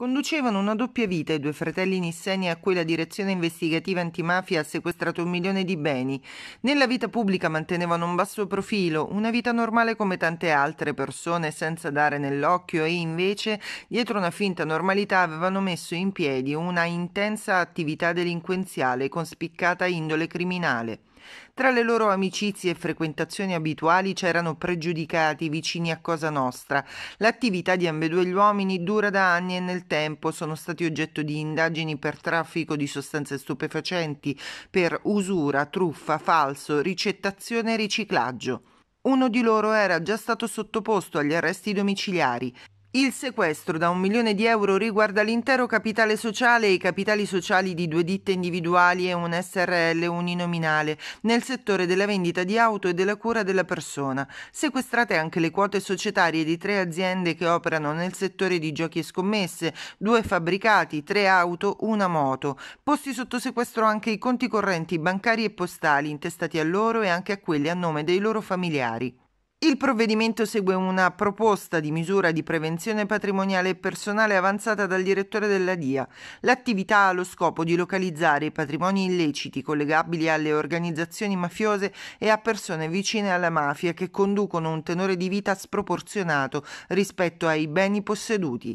Conducevano una doppia vita i due fratelli Nisseni a cui la direzione investigativa antimafia ha sequestrato un milione di beni. Nella vita pubblica mantenevano un basso profilo, una vita normale come tante altre persone senza dare nell'occhio e invece dietro una finta normalità avevano messo in piedi una intensa attività delinquenziale con spiccata indole criminale. Tra le loro amicizie e frequentazioni abituali c'erano pregiudicati vicini a Cosa Nostra. L'attività di ambedue gli uomini dura da anni e nel tempo sono stati oggetto di indagini per traffico di sostanze stupefacenti, per usura, truffa, falso, ricettazione e riciclaggio. Uno di loro era già stato sottoposto agli arresti domiciliari il sequestro da un milione di euro riguarda l'intero capitale sociale e i capitali sociali di due ditte individuali e un SRL uninominale nel settore della vendita di auto e della cura della persona. Sequestrate anche le quote societarie di tre aziende che operano nel settore di giochi e scommesse, due fabbricati, tre auto, una moto. Posti sotto sequestro anche i conti correnti bancari e postali intestati a loro e anche a quelli a nome dei loro familiari. Il provvedimento segue una proposta di misura di prevenzione patrimoniale e personale avanzata dal direttore della DIA. L'attività ha lo scopo di localizzare i patrimoni illeciti collegabili alle organizzazioni mafiose e a persone vicine alla mafia che conducono un tenore di vita sproporzionato rispetto ai beni posseduti.